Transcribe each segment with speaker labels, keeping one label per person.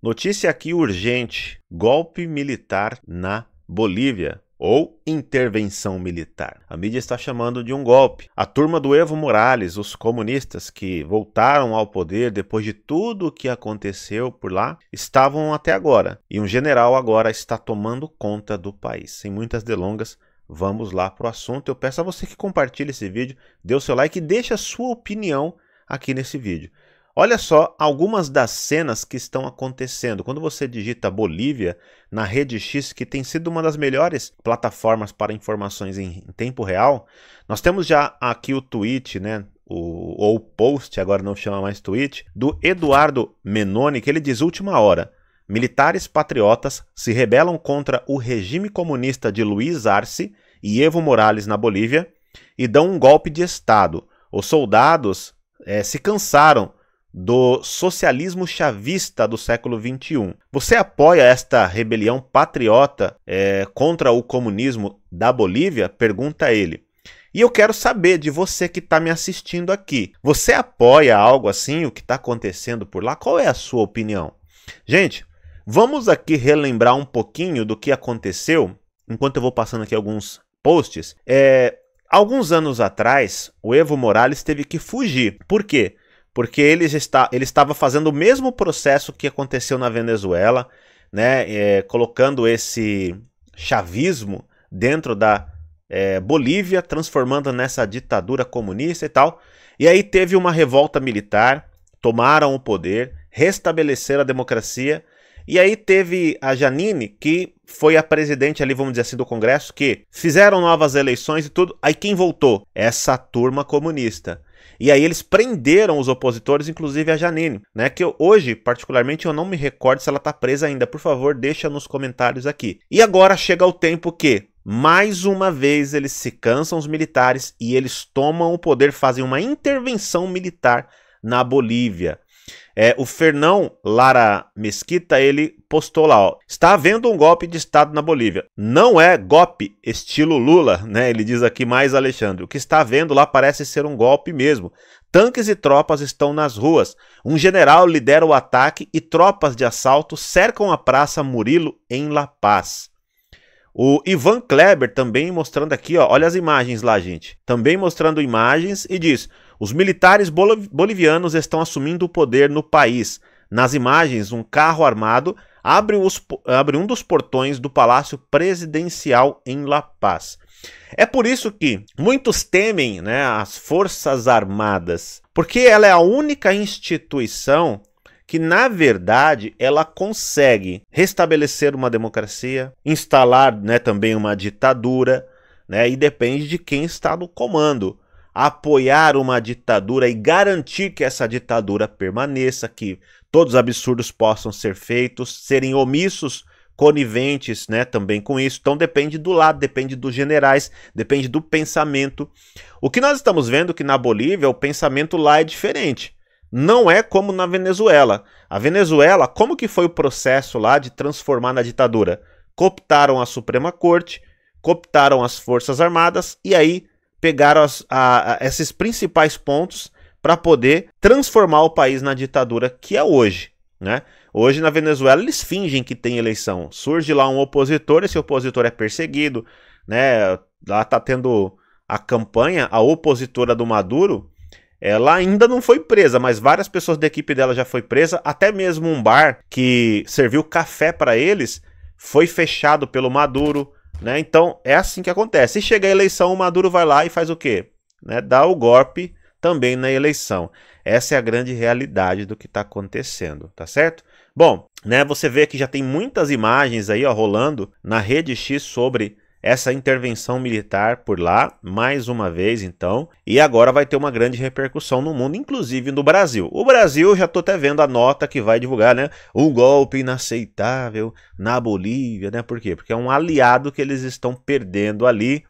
Speaker 1: Notícia aqui urgente: golpe militar na Bolívia ou intervenção militar. A mídia está chamando de um golpe. A turma do Evo Morales, os comunistas que voltaram ao poder depois de tudo o que aconteceu por lá, estavam até agora. E um general agora está tomando conta do país. Sem muitas delongas, vamos lá para o assunto. Eu peço a você que compartilhe esse vídeo, dê o seu like e deixe a sua opinião aqui nesse vídeo. Olha só algumas das cenas que estão acontecendo. Quando você digita Bolívia na Rede X, que tem sido uma das melhores plataformas para informações em tempo real, nós temos já aqui o tweet, né? O, ou post, agora não chama mais tweet, do Eduardo Menoni, que ele diz: última hora. Militares patriotas se rebelam contra o regime comunista de Luiz Arce e Evo Morales na Bolívia e dão um golpe de Estado. Os soldados é, se cansaram do socialismo chavista do século XXI. Você apoia esta rebelião patriota é, contra o comunismo da Bolívia? Pergunta ele. E eu quero saber de você que está me assistindo aqui. Você apoia algo assim, o que está acontecendo por lá? Qual é a sua opinião? Gente, vamos aqui relembrar um pouquinho do que aconteceu, enquanto eu vou passando aqui alguns posts. É, alguns anos atrás, o Evo Morales teve que fugir. Por quê? porque eles está, ele estava fazendo o mesmo processo que aconteceu na Venezuela, né, é, colocando esse chavismo dentro da é, Bolívia, transformando nessa ditadura comunista e tal. E aí teve uma revolta militar, tomaram o poder, restabeleceram a democracia. E aí teve a Janine, que foi a presidente ali, vamos dizer assim, do Congresso, que fizeram novas eleições e tudo. Aí quem voltou? Essa turma comunista. E aí eles prenderam os opositores, inclusive a Janine, né? Que eu, hoje, particularmente, eu não me recordo se ela tá presa ainda. Por favor, deixa nos comentários aqui. E agora chega o tempo que mais uma vez eles se cansam os militares e eles tomam o poder, fazem uma intervenção militar na Bolívia. É, o Fernão Lara Mesquita, ele postou lá, ó, está havendo um golpe de Estado na Bolívia. Não é golpe estilo Lula, né? Ele diz aqui mais Alexandre. O que está havendo lá parece ser um golpe mesmo. Tanques e tropas estão nas ruas. Um general lidera o ataque e tropas de assalto cercam a Praça Murilo em La Paz. O Ivan Kleber também mostrando aqui, ó, olha as imagens lá, gente. Também mostrando imagens e diz: os militares bolivianos estão assumindo o poder no país. Nas imagens, um carro armado abre, os, abre um dos portões do Palácio Presidencial em La Paz. É por isso que muitos temem né, as Forças Armadas, porque ela é a única instituição que, na verdade, ela consegue restabelecer uma democracia, instalar né, também uma ditadura, né, e depende de quem está no comando apoiar uma ditadura e garantir que essa ditadura permaneça, que todos os absurdos possam ser feitos, serem omissos, coniventes, né, também com isso. Então depende do lado, depende dos generais, depende do pensamento. O que nós estamos vendo que na Bolívia o pensamento lá é diferente. Não é como na Venezuela. A Venezuela, como que foi o processo lá de transformar na ditadura? Cooptaram a Suprema Corte, cooptaram as Forças Armadas e aí pegaram as, a, a, esses principais pontos para poder transformar o país na ditadura que é hoje. Né? Hoje na Venezuela eles fingem que tem eleição. Surge lá um opositor, esse opositor é perseguido, né? Lá está tendo a campanha, a opositora do Maduro, ela ainda não foi presa, mas várias pessoas da equipe dela já foi presa, até mesmo um bar que serviu café para eles foi fechado pelo Maduro. Né? Então é assim que acontece. E chega a eleição, o Maduro vai lá e faz o quê? Né? Dá o golpe também na eleição. Essa é a grande realidade do que está acontecendo, tá certo? Bom, né, você vê que já tem muitas imagens aí ó, rolando na rede X sobre essa intervenção militar por lá, mais uma vez então, e agora vai ter uma grande repercussão no mundo, inclusive no Brasil. O Brasil, já estou até vendo a nota que vai divulgar, né? Um golpe inaceitável na Bolívia, né? Por quê? Porque é um aliado que eles estão perdendo ali.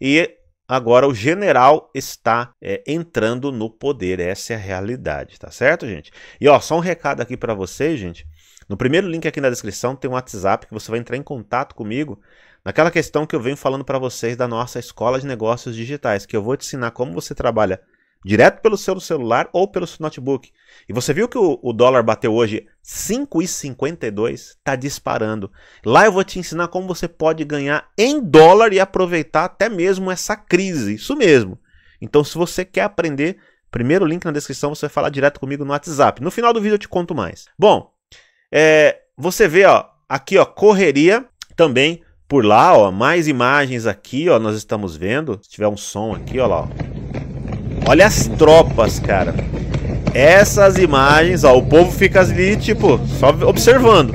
Speaker 1: E agora o general está é, entrando no poder. Essa é a realidade, tá certo, gente? E ó, só um recado aqui para vocês, gente. No primeiro link aqui na descrição tem um WhatsApp que você vai entrar em contato comigo Naquela questão que eu venho falando para vocês da nossa escola de negócios digitais, que eu vou te ensinar como você trabalha direto pelo seu celular ou pelo seu notebook. E você viu que o, o dólar bateu hoje 5,52, tá disparando. Lá eu vou te ensinar como você pode ganhar em dólar e aproveitar até mesmo essa crise. Isso mesmo. Então, se você quer aprender, primeiro link na descrição, você vai falar direto comigo no WhatsApp. No final do vídeo eu te conto mais. Bom, é, você vê ó, aqui ó, correria também por lá, ó, mais imagens aqui, ó, nós estamos vendo. Se tiver um som aqui, ó lá, ó. Olha as tropas, cara. Essas imagens, ó, o povo fica ali, tipo, só observando.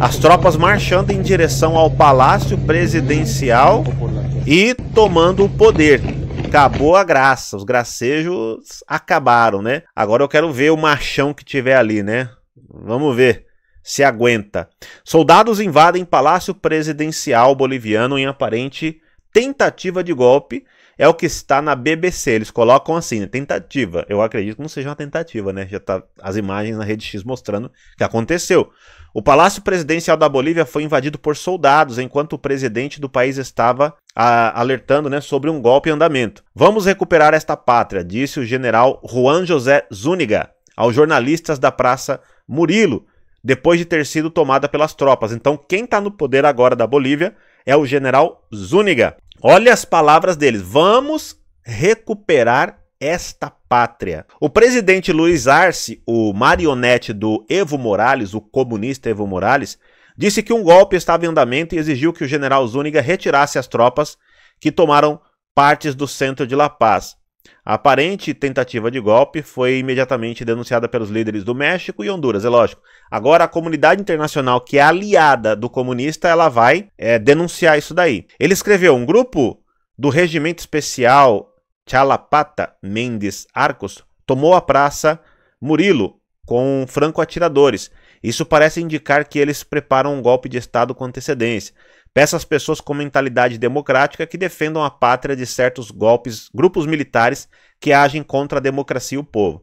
Speaker 1: As tropas marchando em direção ao palácio presidencial e tomando o poder. Acabou a graça, os gracejos acabaram, né? Agora eu quero ver o machão que tiver ali, né? Vamos ver se aguenta. Soldados invadem palácio presidencial boliviano em aparente tentativa de golpe. É o que está na BBC. Eles colocam assim, né? tentativa. Eu acredito que não seja uma tentativa, né? Já tá as imagens na rede X mostrando que aconteceu. O palácio presidencial da Bolívia foi invadido por soldados enquanto o presidente do país estava a, ah, alertando, né, sobre um golpe em andamento. Vamos recuperar esta pátria, disse o general Juan José Zúñiga aos jornalistas da Praça Murilo, depois de ter sido tomada pelas tropas. Então, quem está no poder agora da Bolívia é o general Zúñiga. Olha as palavras deles: vamos recuperar esta pátria. O presidente Luiz Arce, o marionete do Evo Morales, o comunista Evo Morales, disse que um golpe estava em andamento e exigiu que o general Zúñiga retirasse as tropas que tomaram partes do centro de La Paz. A aparente tentativa de golpe foi imediatamente denunciada pelos líderes do México e Honduras, é lógico. Agora a comunidade internacional, que é aliada do comunista, ela vai é, denunciar isso daí. Ele escreveu: um grupo do Regimento Especial Chalapata Mendes Arcos tomou a praça Murilo com franco-atiradores. Isso parece indicar que eles preparam um golpe de Estado com antecedência. Peça às pessoas com mentalidade democrática que defendam a pátria de certos golpes, grupos militares que agem contra a democracia e o povo.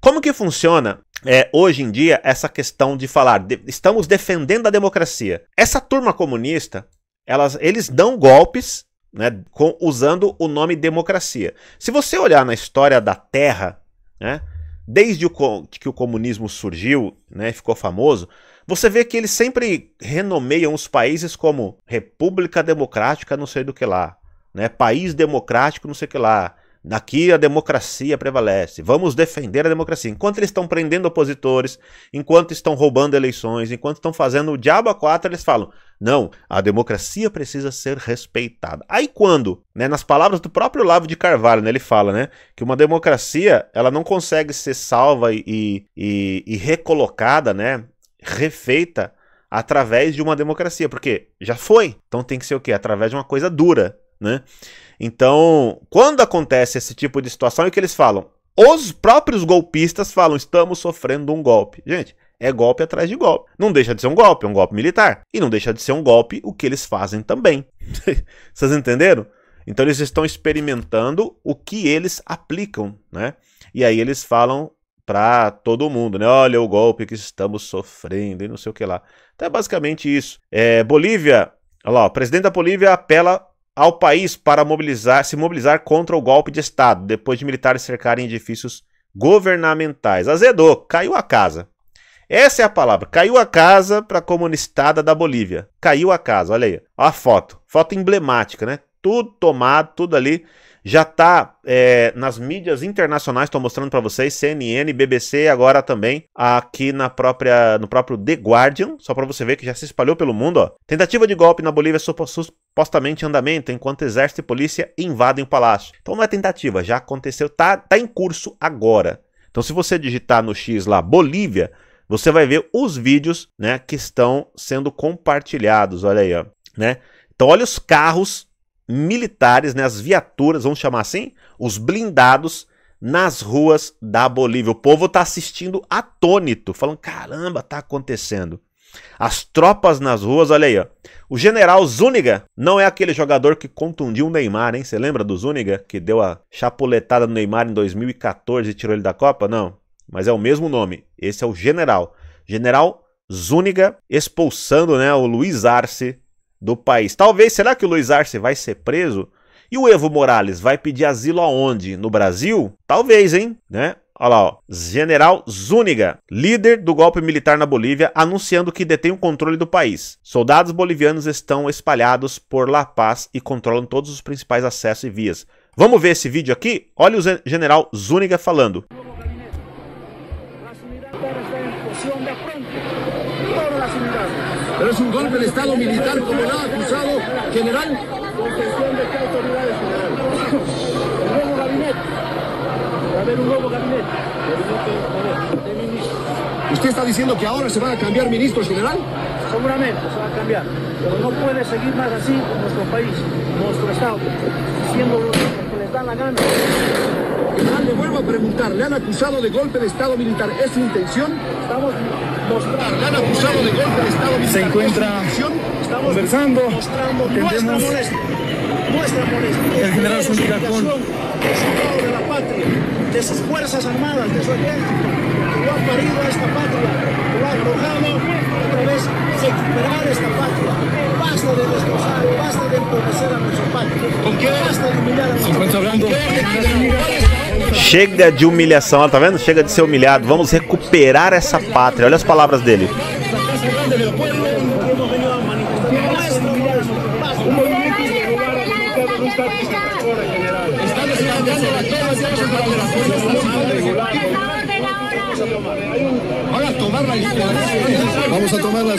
Speaker 1: Como que funciona é, hoje em dia essa questão de falar de, estamos defendendo a democracia? Essa turma comunista, elas, eles dão golpes né, com, usando o nome democracia. Se você olhar na história da Terra, né, desde o, que o comunismo surgiu né, e né, ficou famoso, você vê que eles sempre renomeiam os países como República Democrática, não sei do que lá, né? País democrático, não sei o que lá. Daqui a democracia prevalece. Vamos defender a democracia. Enquanto eles estão prendendo opositores, enquanto estão roubando eleições, enquanto estão fazendo o diabo a quatro, eles falam: não, a democracia precisa ser respeitada. Aí quando, né, nas palavras do próprio Lavo de Carvalho, né, ele fala né, que uma democracia ela não consegue ser salva e, e, e recolocada, né, refeita através de uma democracia, porque já foi. Então tem que ser o quê? Através de uma coisa dura, né? Então, quando acontece esse tipo de situação, é que eles falam? Os próprios golpistas falam: estamos sofrendo um golpe. Gente, é golpe atrás de golpe. Não deixa de ser um golpe, é um golpe militar. E não deixa de ser um golpe o que eles fazem também. Vocês entenderam? Então eles estão experimentando o que eles aplicam, né? E aí eles falam para todo mundo, né? Olha o golpe que estamos sofrendo e não sei o que lá. Então é basicamente isso. É, Bolívia, olha lá, o presidente da Bolívia apela ao país para mobilizar, se mobilizar contra o golpe de Estado, depois de militares cercarem edifícios governamentais. Azedou, caiu a casa. Essa é a palavra. Caiu a casa para a comunistada da Bolívia. Caiu a casa, olha aí. olha a foto. Foto emblemática, né? Tudo tomado, tudo ali já está é, nas mídias internacionais, estou mostrando para vocês, CNN, BBC, agora também aqui na própria, no próprio The Guardian, só para você ver que já se espalhou pelo mundo. Ó. Tentativa de golpe na Bolívia supostamente em andamento, enquanto exército e polícia invadem o palácio. Então não é tentativa, já aconteceu, está tá em curso agora. Então se você digitar no X lá Bolívia, você vai ver os vídeos né, que estão sendo compartilhados, olha aí, ó, né? Então olha os carros militares, né, as viaturas, vamos chamar assim, os blindados nas ruas da Bolívia. O povo está assistindo atônito, falando: caramba, tá acontecendo. As tropas nas ruas, olha aí, ó. O general Zúñiga não é aquele jogador que contundiu o Neymar, hein? Você lembra do Zúñiga que deu a chapuletada no Neymar em 2014 e tirou ele da Copa? Não, mas é o mesmo nome. Esse é o general. General Zúñiga expulsando, né, o Luiz Arce do país. Talvez, será que o Luiz Arce vai ser preso? E o Evo Morales vai pedir asilo aonde? No Brasil? Talvez, hein? Né? Olha lá, ó. General Zúñiga, líder do golpe militar na Bolívia, anunciando que detém o controle do país. Soldados bolivianos estão espalhados por La Paz e controlam todos os principais acessos e vias. Vamos ver esse vídeo aqui? Olha o general Zúñiga falando.
Speaker 2: Pero es un golpe de Estado militar como lo ha acusado general.
Speaker 1: de autoridades, nuevo gabinete. haber un nuevo gabinete. ¿Usted está diciendo que ahora se van a cambiar ministro general? Seguramente se va a cambiar. Pero no puede seguir más así con nuestro país, nuestro Estado, siendo los que les dan la gana preguntar, ¿le han acusado de golpe de Estado militar? ¿Es su intención? Estamos mostrando. ¿Le han acusado de golpe de Estado militar? Se encuentra Estamos conversando. Mostrando nuestra molestia. Nuestra molestia. El general Zúñiga con... De su de la patria, de sus fuerzas armadas, de su ejército parido a esta patria, lo han arrojado otra vez recuperar esta patria. Basta de destrozar, basta de empobrecer a nuestro patria. Basta de humillar a nuestro Chega de humilhação, ó, tá vendo? Chega de ser humilhado. Vamos recuperar essa pátria. Olha as palavras dele.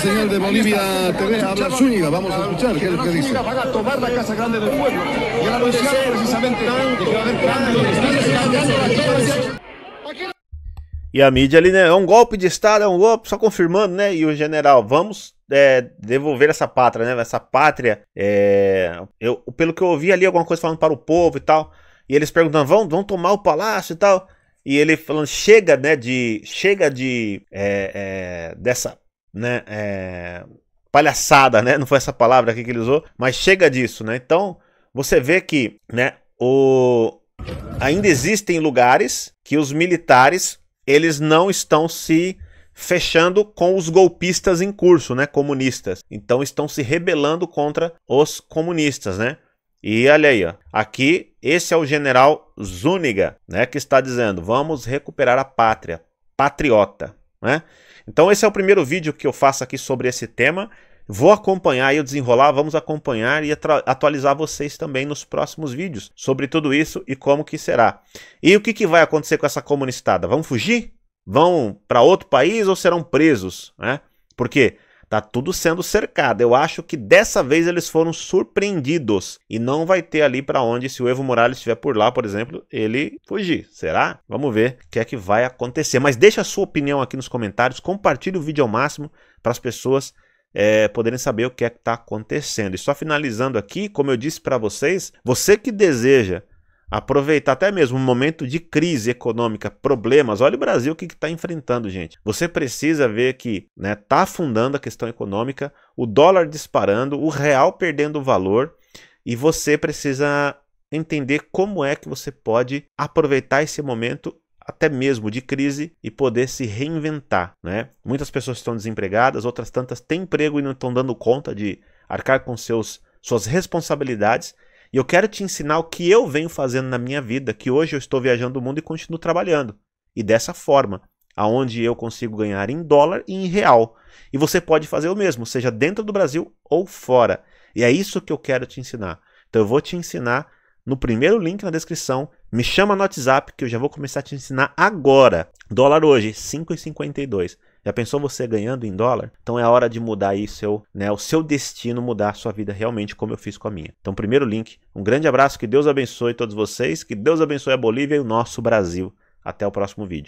Speaker 1: señal de Bolivia TV. Habla Zúñiga, vamos a escuchar qué es lo que dice. Van a tomar la Casa Grande del Pueblo. Y anunciado precisamente E a mídia ali, né? É um golpe de Estado, é um golpe, só confirmando, né? E o general, vamos é, devolver essa pátria, né? Essa pátria, é, eu, pelo que eu ouvi ali, alguma coisa falando para o povo e tal. E eles perguntando, vão, vão tomar o palácio e tal. E ele falando, chega, né? De, chega de, é, é dessa né? É, palhaçada, né? Não foi essa palavra aqui que ele usou, mas chega disso, né? Então você vê que, né? O ainda existem lugares que os militares eles não estão se fechando com os golpistas em curso, né, comunistas. Então estão se rebelando contra os comunistas, né? E olha aí, ó. aqui esse é o general Zúñiga, né, que está dizendo: "Vamos recuperar a pátria, patriota". Né? Então esse é o primeiro vídeo que eu faço aqui sobre esse tema. Vou acompanhar e desenrolar, vamos acompanhar e atualizar vocês também nos próximos vídeos sobre tudo isso e como que será. E o que, que vai acontecer com essa comunistada? Vão fugir? Vão para outro país ou serão presos? Né? Porque Tá tudo sendo cercado. Eu acho que dessa vez eles foram surpreendidos e não vai ter ali para onde se o Evo Morales estiver por lá, por exemplo, ele fugir. Será? Vamos ver o que é que vai acontecer. Mas deixa a sua opinião aqui nos comentários, compartilhe o vídeo ao máximo para as pessoas é, poderem saber o que é que está acontecendo. E só finalizando aqui, como eu disse para vocês, você que deseja aproveitar até mesmo um momento de crise econômica, problemas. Olha o Brasil o que está enfrentando, gente. Você precisa ver que está né, tá afundando a questão econômica, o dólar disparando, o real perdendo valor, e você precisa entender como é que você pode aproveitar esse momento até mesmo de crise e poder se reinventar, né? Muitas pessoas estão desempregadas, outras tantas têm emprego e não estão dando conta de arcar com seus suas responsabilidades e eu quero te ensinar o que eu venho fazendo na minha vida, que hoje eu estou viajando o mundo e continuo trabalhando. E dessa forma, aonde eu consigo ganhar em dólar e em real. E você pode fazer o mesmo, seja dentro do Brasil ou fora. E é isso que eu quero te ensinar. Então eu vou te ensinar no primeiro link na descrição. Me chama no WhatsApp que eu já vou começar a te ensinar agora. Dólar hoje, 5,52. Já pensou você ganhando em dólar? Então é hora de mudar aí seu, né, o seu destino, mudar a sua vida realmente como eu fiz com a minha. Então, primeiro link. Um grande abraço, que Deus abençoe todos vocês, que Deus abençoe a Bolívia e o nosso Brasil. Até o próximo vídeo.